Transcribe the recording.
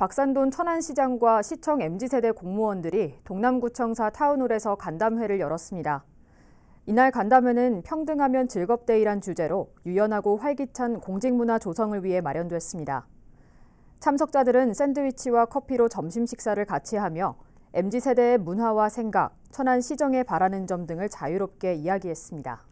박산돈 천안시장과 시청 MZ세대 공무원들이 동남구청사 타운홀에서 간담회를 열었습니다. 이날 간담회는 평등하면 즐겁대이란 주제로 유연하고 활기찬 공직문화 조성을 위해 마련됐습니다. 참석자들은 샌드위치와 커피로 점심 식사를 같이 하며 MZ세대의 문화와 생각, 천안 시정에 바라는 점 등을 자유롭게 이야기했습니다.